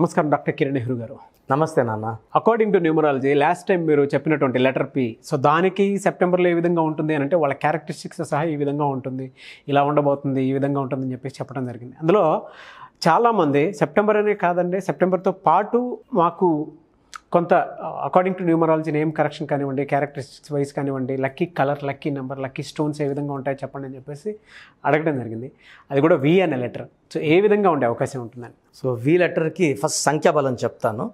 నమస్కారం డాక్టర్ కిరణ్ నెహ్రూ గారు నమస్తే నాన్న according to numerology last time మీరు చెప్పినటువంటి లెటర్ పి సో దానికి సెప్టెంబర్లో ఏ విధంగా ఉంటుంది అని అంటే వాళ్ళ క్యారెక్టరిస్టిక్స్ సహా ఈ విధంగా ఉంటుంది ఇలా ఉండబోతుంది ఈ విధంగా ఉంటుంది అని చెప్పేసి చెప్పడం జరిగింది అందులో చాలామంది సెప్టెంబర్ అనే కాదండి సెప్టెంబర్తో పాటు మాకు కొంత according to numerology name correction కానివ్వండి క్యారెక్టరిస్టిక్స్ వైస్ కానివ్వండి lucky colour lucky number lucky stones ఏ విధంగా ఉంటాయో చెప్పండి అని చెప్పేసి అడగడం జరిగింది అది కూడా వి అనే లెటర్ సో ఏ విధంగా ఉండే అవకాశం ఉంటుందని సో వి లెటర్కి ఫస్ట్ సంఖ్యాబలం చెప్తాను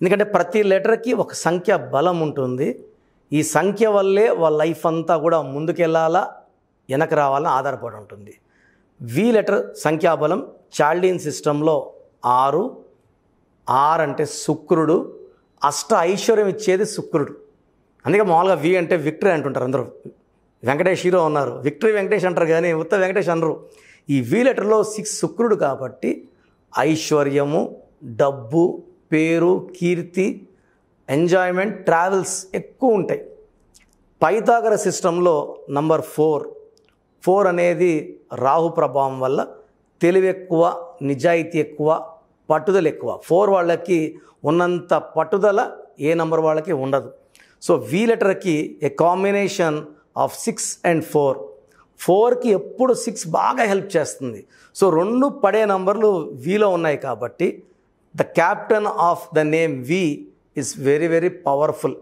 ఎందుకంటే ప్రతి లెటర్కి ఒక సంఖ్య బలం ఉంటుంది ఈ సంఖ్య వల్లే వాళ్ళ లైఫ్ అంతా కూడా ముందుకెళ్ళాలా వెనక రావాలని ఆధారపడి ఉంటుంది వి లెటర్ సంఖ్యాబలం చాల్డీన్ సిస్టంలో ఆరు ఆర్ అంటే శుక్రుడు అష్ట ఐశ్వర్యం ఇచ్చేది శుక్రుడు అందుకే మామూలుగా వి అంటే విక్టరీ అంటుంటారు అందరూ వెంకటేష్ హీరో ఉన్నారు విక్టరీ వెంకటేష్ అంటారు కానీ ఉత్త వెంకటేష్ అనరు ఈ వి లెటర్లో సిక్స్ శుక్రుడు కాబట్టి ఐశ్వర్యము డబ్బు పేరు కీర్తి ఎంజాయ్మెంట్ ట్రావెల్స్ ఎక్కువ ఉంటాయి పైతాగర సిస్టంలో నంబర్ ఫోర్ ఫోర్ అనేది రాహు ప్రభావం వల్ల తెలివి ఎక్కువ నిజాయితీ ఎక్కువ పట్టుదల ఎక్కువ ఫోర్ వాళ్ళకి ఉన్నంత పట్టుదల ఏ నెంబర్ వాళ్ళకి ఉండదు సో వి లెటర్కి a combination of six and four ఫోర్కి ఎప్పుడు సిక్స్ బాగా హెల్ప్ చేస్తుంది సో రెండు పడే నంబర్లు వీలో ఉన్నాయి కాబట్టి the captain of the name V is very very powerful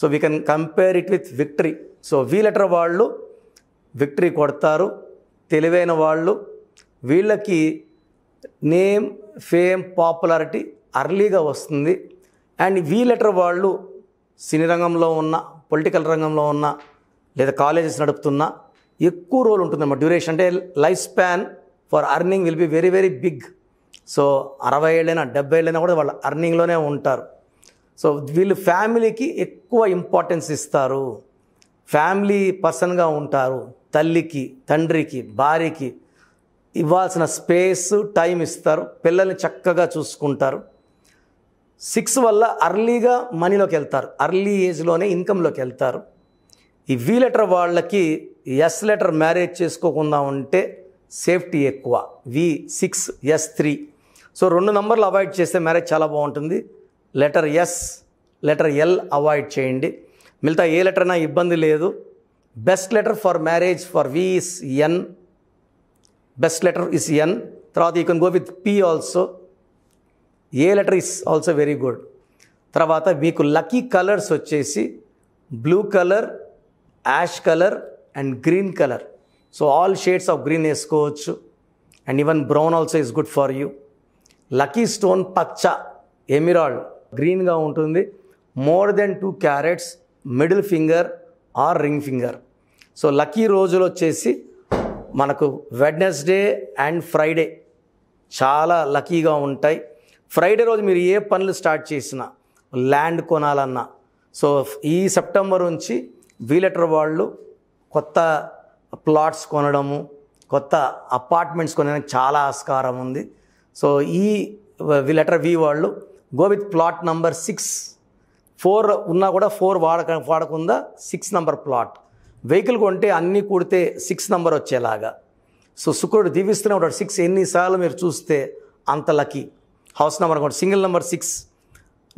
so we can compare it with victory so V letter వాళ్ళు విక్టరీ కొడతారు తెలివైన వాళ్ళు వీళ్ళకి నేమ్ ఫేమ్ పాపులారిటీ అర్లీగా వస్తుంది అండ్ వీ లెటర్ వాళ్ళు సినీ రంగంలో ఉన్న పొలిటికల్ రంగంలో ఉన్న లేదా కాలేజెస్ నడుపుతున్న ఎక్కువ రోల్ ఉంటుందన్నమాట డ్యూరేషన్ అంటే life span for earning will be very very big so అరవై ఏళ్ళైనా డెబ్బై ఏళ్ళైనా కూడా వాళ్ళు అర్నింగ్లోనే ఉంటారు సో వీళ్ళు ఫ్యామిలీకి ఎక్కువ ఇంపార్టెన్స్ ఇస్తారు ఫ్యామిలీ పర్సన్గా ఉంటారు తల్లికి తండ్రికి భార్యకి ఇవ్వాల్సిన స్పేస్ టైం ఇస్తారు పిల్లల్ని చక్కగా చూసుకుంటారు సిక్స్ వల్ల అర్లీగా మనీలోకి వెళ్తారు అర్లీ ఏజ్లోనే ఇన్కంలోకి వెళ్తారు ఈ వి లెటర్ వాళ్ళకి ఎస్ లెటర్ మ్యారేజ్ చేసుకోకుండా ఉంటే సేఫ్టీ ఎక్కువ V six S three so రెండు నంబర్లు అవాయిడ్ చేస్తే మ్యారేజ్ చాలా బాగుంటుంది letter S letter L avoid చేయండి మిగతా ఏ లెటర్ అయినా ఇబ్బంది లేదు best letter for marriage for V's N best letter is N. తర్వాత you can go with P also A letter is also very good తర్వాత మీకు లక్కీ కలర్స్ వచ్చేసి blue colour ash colour and green colour so all shades of green వేసుకోవచ్చు and even brown also is good for you lucky stone పచ్చ emerald గ్రీన్గా ఉంటుంది more than two carats middle finger or ring finger so lucky రోజులు వచ్చేసి మనకు Wednesday and Friday చాలా లక్కీగా ఉంటాయి ఫ్రైడే రోజు మీరు ఏ పనులు స్టార్ట్ చేసినా ల్యాండ్ కొనాలన్నా సో ఈ సెప్టెంబర్ నుంచి వీలెటర్ వాళ్ళు కొత్త ప్లాట్స్ కొనడము కొత్త అపార్ట్మెంట్స్ కొనడానికి చాలా ఆస్కారం ఉంది సో ఈ లెటర్ వి వాళ్ళు go with plot number six four ఉన్నా కూడా ఫోర్ వాడక వాడకుండా సిక్స్ నంబర్ ప్లాట్ వెహికల్ కొంటే అన్నీ కూడితే సిక్స్ నెంబర్ వచ్చేలాగా సో శుక్రుడు దీవిస్తున్నప్పుడు ఉంటాడు సిక్స్ ఎన్నిసార్లు మీరు చూస్తే అంత లక్కీ హౌస్ నెంబర్ కొంటే single number six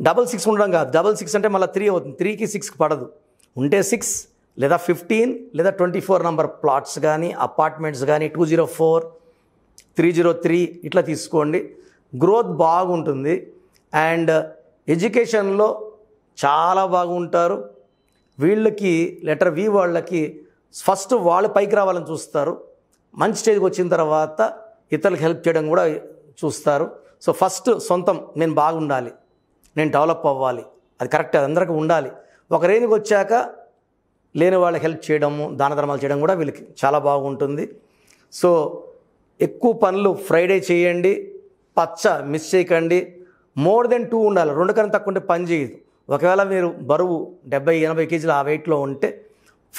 double six ఉండడం కాదు డబల్ సిక్స్ అంటే మళ్ళీ త్రీ అవుతుంది త్రీకి సిక్స్కి పడదు ఉంటే సిక్స్ లేదా ఫిఫ్టీన్ లేదా ట్వంటీ ఫోర్ నెంబర్ ప్లాట్స్ కానీ అపార్ట్మెంట్స్ కానీ two zero four three zero three ఇట్లా తీసుకోండి గ్రోత్ బాగుంటుంది అండ్ ఎడ్యుకేషన్లో చాలా బాగుంటారు వీళ్ళకి లెటర్ వి వాళ్ళకి ఫస్ట్ వాళ్ళు పైకి రావాలని చూస్తారు మంచి స్టేజ్కి వచ్చిన తర్వాత ఇతరులకు హెల్ప్ చేయడం కూడా చూస్తారు సో ఫస్ట్ సొంతం నేను బాగుండాలి నేను డెవలప్ అవ్వాలి అది కరెక్ట్ అది అందరికీ ఉండాలి ఒక రేంజ్కి వచ్చాక లేని వాళ్ళకి హెల్ప్ చేయడము దాన ధర్మాలు చేయడం కూడా వీళ్ళకి చాలా బాగుంటుంది సో ఎక్కువ పనులు ఫ్రైడే చేయండి పచ్చ మిస్ చేయకండి మోర్ దెన్ టూ ఉండాలి రెండు కన్నా తక్కువ ఉంటే పని చేయదు ఒకవేళ మీరు బరువు డెబ్బై ఎనభై కేజీలు ఆ వెయిట్లో ఉంటే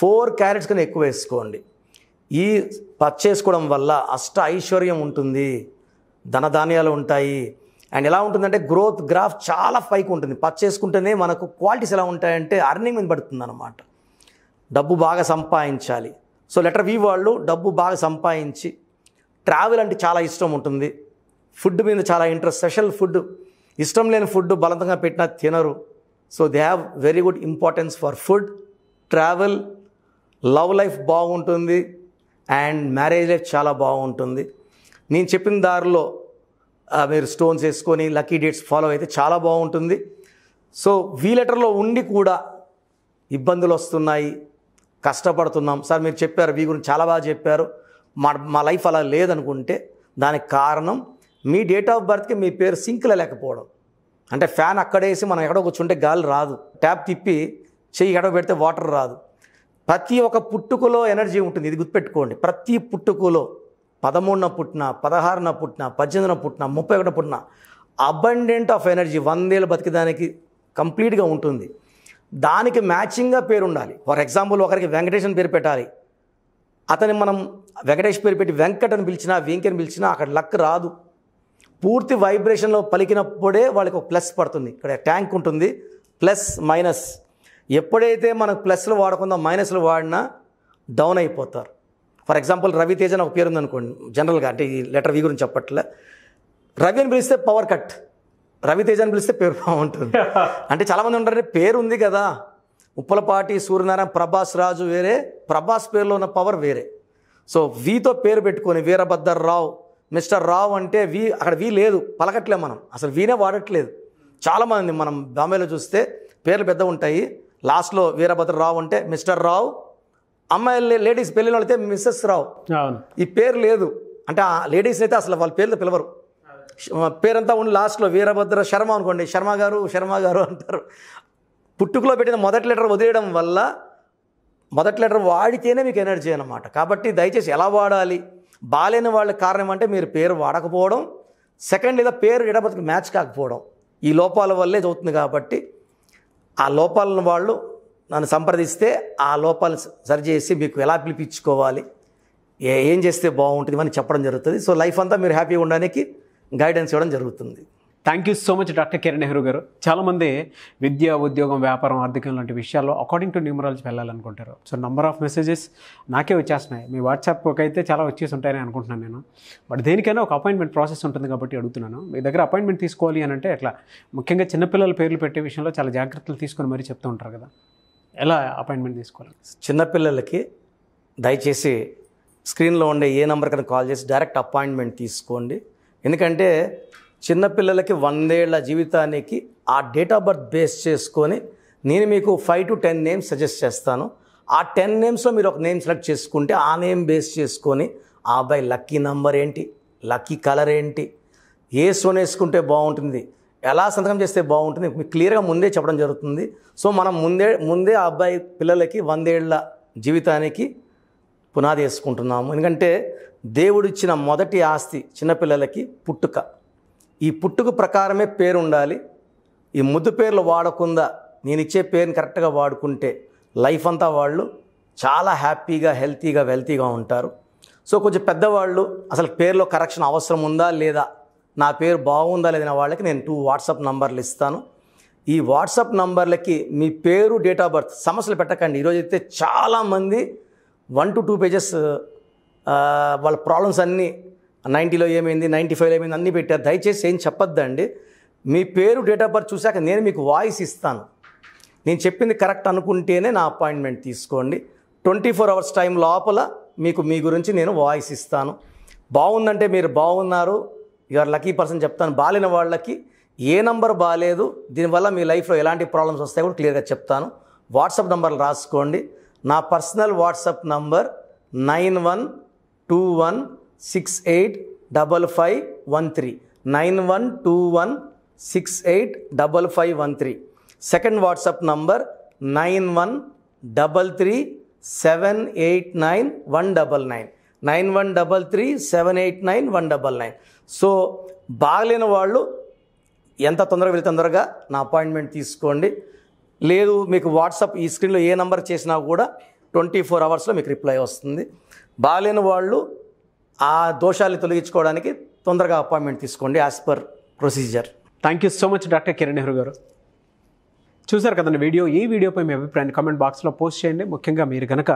ఫోర్ క్యారెట్స్ కన్నా ఎక్కువ వేసుకోండి ఈ పచ్చేసుకోవడం వల్ల అష్ట ఐశ్వర్యం ఉంటుంది ధనధాన్యాలు ఉంటాయి అండ్ ఎలా ఉంటుందంటే గ్రోత్ గ్రాఫ్ చాలా పైకి ఉంటుంది పచ్చేసుకుంటేనే మనకు క్వాలిటీస్ ఎలా ఉంటాయంటే అర్నింగ్ మీద పడుతుంది అనమాట డబ్బు బాగా సంపాదించాలి సో లెటర్ వి వాళ్ళు డబ్బు బాగా సంపాదించి ట్రావెల్ అంటే చాలా ఇష్టం ఉంటుంది ఫుడ్ మీద చాలా ఇంట్రెస్ట్ స్పెషల్ ఫుడ్ ఇష్టం లేని ఫుడ్ బలంతంగా పెట్టినా తినరు so they have very good importance for food travel love life బాగుంటుంది అండ్ మ్యారేజ్ లైఫ్ చాలా బాగుంటుంది నేను చెప్పిన దారిలో మీరు స్టోన్స్ వేసుకొని లక్కీ డేట్స్ ఫాలో అయితే చాలా బాగుంటుంది సో వీ లెటర్లో ఉండి కూడా ఇబ్బందులు వస్తున్నాయి కష్టపడుతున్నాం సార్ మీరు చెప్పారు మీ గురించి చాలా బాగా చెప్పారు మా మా లైఫ్ అలా లేదనుకుంటే దానికి కారణం మీ డేట్ ఆఫ్ బర్త్కి మీ పేరు సింక్లో లేకపోవడం అంటే ఫ్యాన్ అక్కడేసి మనం ఎక్కడో కూర్చుంటే గాలి రాదు ట్యాప్ తిప్పి చెయ్యి ఎక్కడో పెడితే వాటర్ రాదు ప్రతి ఒక్క పుట్టుకలో ఎనర్జీ ఉంటుంది ఇది గుర్తుపెట్టుకోండి ప్రతి పుట్టుకలో పదమూడున పుట్టిన పదహారున పుట్టిన పద్దెనిమిదిన పుట్టిన ముప్పై ఒకటి పుట్టిన అబండెంట్ ఆఫ్ ఎనర్జీ వందేళ్ళు బతికేదానికి కంప్లీట్గా ఉంటుంది దానికి మ్యాచింగ్గా పేరు ఉండాలి ఫర్ ఎగ్జాంపుల్ ఒకరికి వెంకటేషన్ పేరు పెట్టాలి అతని మనం వెంకటేష్ పేరు పెట్టి వెంకట్ అని పిలిచినా వెంకని పిలిచినా అక్కడ లక్ రాదు పూర్తి వైబ్రేషన్లో పలికినప్పుడే వాళ్ళకి ఒక ప్లస్ పడుతుంది ఇక్కడ ట్యాంక్ ఉంటుంది ప్లస్ మైనస్ ఎప్పుడైతే మనం ప్లస్లు వాడకుండా మైనస్లు వాడినా డౌన్ అయిపోతారు ఫర్ ఎగ్జాంపుల్ రవితేజ అని ఒక పేరు ఉందనుకోండి జనరల్గా అంటే ఈ లెటర్ వి గురించి చెప్పట్లే రవి అని పిలిస్తే పవర్ కట్ రవితేజ అని పిలిస్తే పేరు బాగుంటుంది అంటే చాలామంది ఉంటారు పేరు ఉంది కదా ఉప్పలపాటి సూర్యనారాయణ ప్రభాస్ రాజు వేరే ప్రభాస్ పేరులో ఉన్న పవర్ వేరే సో వీతో పేరు పెట్టుకొని వీరభద్రరావు మిస్టర్ రావు అంటే వి అక్కడ వీ లేదు పలకట్లే మనం అసలు వీనే వాడట్లేదు చాలామంది మనం బాంబేలో చూస్తే పేర్లు పెద్ద ఉంటాయి లాస్ట్లో వీరభద్ర రావు అంటే మిస్టర్ రావు అమ్మాయిలు లేడీస్ పెళ్ళిన అయితే మిస్సెస్ రావు ఈ పేరు లేదు అంటే ఆ లేడీస్ అయితే అసలు వాళ్ళ పేర్లు పిలవరు పేరంతా ఉండి లాస్ట్లో వీరభద్ర శర్మ అనుకోండి శర్మ గారు శర్మ గారు అంటారు పుట్టుకలో పెట్టిన మొదటి లెటర్ వదిలేయడం వల్ల మొదటి లెటర్ వాడితేనే మీకు ఎనర్జీ అనమాట కాబట్టి దయచేసి ఎలా వాడాలి బాగాలేని వాళ్ళ కారణం అంటే మీరు పేరు వాడకపోవడం సెకండ్ లేదా పేరు ఎడబతికి మ్యాచ్ కాకపోవడం ఈ లోపాల వల్లే చదువుతుంది కాబట్టి ఆ లోపాలను వాళ్ళు నన్ను సంప్రదిస్తే ఆ లోపాలు సరిచేసి మీకు ఎలా పిలిపించుకోవాలి ఏం చేస్తే బాగుంటుంది అని చెప్పడం జరుగుతుంది సో లైఫ్ అంతా మీరు హ్యాపీగా ఉండడానికి గైడెన్స్ ఇవ్వడం జరుగుతుంది thank you so much doctor Kiran Nehru garu చాలామంది విద్య ఉద్యోగం వ్యాపారం ఆర్థికం లాంటి విషయాల్లో అకార్డింగ్ టు న్యూమరాలజీ వెళ్ళాలనుకుంటారు సో నంబర్ ఆఫ్ మెసేజెస్ నాకే వచ్చేస్తున్నాయి మీ వాట్సాప్కి అయితే చాలా వచ్చేసి ఉంటాయని అనుకుంటున్నాను నేను బట్ దేనికైనా ఒక అపాయింట్మెంట్ ప్రాసెస్ ఉంటుంది కాబట్టి అడుగుతున్నాను మీ దగ్గర అపాయింట్మెంట్ తీసుకోవాలి అని అంటే అట్లా ముఖ్యంగా చిన్నపిల్లల పేర్లు పెట్టే విషయంలో చాలా జాగ్రత్తలు తీసుకొని మరీ చెప్తూ ఉంటారు కదా ఎలా అపాయింట్మెంట్ తీసుకోవాలి చిన్నపిల్లలకి దయచేసి స్క్రీన్లో ఉండే ఏ నెంబర్ కన్నా కాల్ చేసి డైరెక్ట్ అపాయింట్మెంట్ తీసుకోండి ఎందుకంటే చిన్నపిల్లలకి వందేళ్ల జీవితానికి ఆ డేట్ ఆఫ్ బర్త్ బేస్ చేసుకొని నేను మీకు five to ten names suggest చేస్తాను ఆ టెన్ నేమ్స్లో మీరు ఒక నేమ్ సెలెక్ట్ చేసుకుంటే ఆ నేమ్ బేస్ చేసుకొని ఆ అబ్బాయి లక్కీ నంబర్ ఏంటి లక్కీ కలర్ ఏంటి ఏ స్టోన్ వేసుకుంటే బాగుంటుంది ఎలా సంతకం చేస్తే బాగుంటుంది మీకు క్లియర్గా ముందే చెప్పడం జరుగుతుంది సో మనం ముందే ముందే ఆ అబ్బాయి పిల్లలకి వందేళ్ల జీవితానికి పునాది వేసుకుంటున్నాము ఎందుకంటే దేవుడిచ్చిన మొదటి ఆస్తి చిన్నపిల్లలకి పుట్టుక ఈ పుట్టుకు ప్రకారమే పేరు ఉండాలి ఈ ముద్దు పేర్లు వాడకుండా నేను ఇచ్చే పేరుని కరెక్ట్గా వాడుకుంటే లైఫ్ అంతా వాళ్ళు చాలా హ్యాపీగా హెల్తీగా వెల్తీగా ఉంటారు సో కొంచెం పెద్దవాళ్ళు అసలు పేర్లో కరెక్షన్ అవసరం ఉందా లేదా నా పేరు బాగుందా లేదా వాళ్ళకి నేను టూ వాట్సాప్ నంబర్లు ఇస్తాను ఈ వాట్సాప్ నంబర్లకి మీ పేరు డేట్ ఆఫ్ బర్త్ సమస్యలు పెట్టకండి ఈరోజు అయితే చాలామంది వన్ టు టూ పేజెస్ వాళ్ళ ప్రాబ్లమ్స్ అన్నీ నైంటీలో ఏమైంది నైంటీ ఫైవ్లో ఏమైంది అన్నీ పెట్టారు దయచేసి ఏం చెప్పొద్దండి మీ పేరు డేట్ ఆఫ్ బర్త్ చూశాక నేను మీకు వాయిస్ ఇస్తాను నేను చెప్పింది కరెక్ట్ అనుకుంటేనే నా అపాయింట్మెంట్ తీసుకోండి ట్వంటీ ఫోర్ అవర్స్ టైం లోపల మీకు మీ గురించి నేను వాయిస్ ఇస్తాను బాగుందంటే మీరు బాగున్నారు యువర్ లక్కీ పర్సన్ చెప్తాను బాలిన వాళ్ళకి ఏ నంబర్ బాగాలేదు దీనివల్ల మీ లైఫ్లో ఎలాంటి ప్రాబ్లమ్స్ వస్తాయి కూడా క్లియర్గా చెప్తాను వాట్సాప్ నంబర్లు రాసుకోండి నా personal WhatsApp number nine one two one six eight double five one three nine one two one six eight double five one three second WhatsApp number nine one double three seven eight nine one double nine nine one double three seven eight nine one double nine so బాగలేని వాళ్ళు ఎంత తొందరగా వెళ్తే తొందరగా నా appointment తీసుకోండి లేదు మీకు వాట్సాప్ ఈ స్క్రీన్లో ఏ నెంబర్ చేసినా కూడా ట్వంటీ ఫోర్ అవర్స్లో మీకు రిప్లై వస్తుంది బాగలేని వాళ్ళు ఆ దోషాలు తొలగించుకోవడానికి తొందరగా అపాయింట్మెంట్ తీసుకోండి as per procedure thank you so much doctor Kiran Nehru garu చూసారు కదండి వీడియో ఈ వీడియోపై మీ అభిప్రాయాన్ని కామెంట్ బాక్స్లో పోస్ట్ చేయండి ముఖ్యంగా మీరు కనుక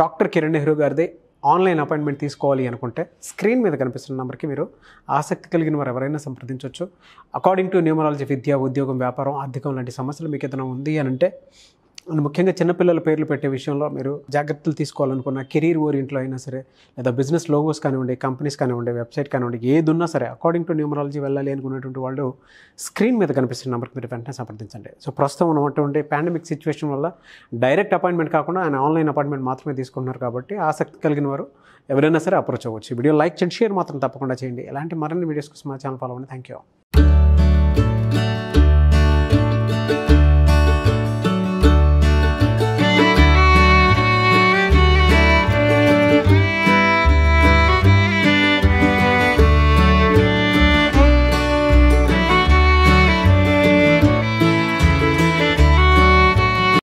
డాక్టర్ కిరణ్ నెహ్రూ గారిది ఆన్లైన్ అపాయింట్మెంట్ తీసుకోవాలి అనుకుంటే స్క్రీన్ మీద కనిపిస్తున్న నెంబర్కి మీరు ఆసక్తి కలిగిన వారు ఎవరైనా సంప్రదించవచ్చు అకార్డింగ్ టు న్యూమరాలజీ విద్య ఉద్యోగం వ్యాపారం ఆర్థికం లాంటి సమస్యలు మీకు ఏదైనా ఉంది అని అంటే ముఖ్యంగా చిన్నపిల్లల పేర్లు పెట్టే విషయంలో మీరు జాగ్రత్తలు తీసుకోవాలనుకున్న కెరీర్ ఓరియంట్లో అయినా సరే లేదా బిజినెస్ లోగోస్ కానివ్వండి కంపెనీస్ కానివ్వండి వెబ్సైట్ కానివ్వండి ఏది ఉన్నా సరే అకార్డింగ్ టు న్యూమరాలజీ వెళ్ళాలి అనుకున్నటువంటి వాళ్ళు స్క్రీన్ మీద కనిపిస్తున్న నెంబర్కి మీరు వెంటనే సంప్రదించండి సో ప్రస్తుతం ఉన్నటువంటి పాండమిక్ సిచ్యువేషన్ వల్ల డైరెక్ట్ అపాయింట్మెంట్ కాకుండా ఆయన ఆన్లైన్ అపాయింట్మెంట్ మాత్రమే తీసుకుంటున్నారు కాబట్టి ఆసక్తి కలిగిన వారు ఎవరైనా సరే అప్రోచ్ అవ్వచ్చు వీడియో లైక్ చేయండి షేర్ మాత్రం తప్పకుండా చేయండి ఇలాంటి మరిన్ని వీడియోస్ కోసం మా ఛానల్ ఫాలో అవ్వండి థ్యాంక్ యూ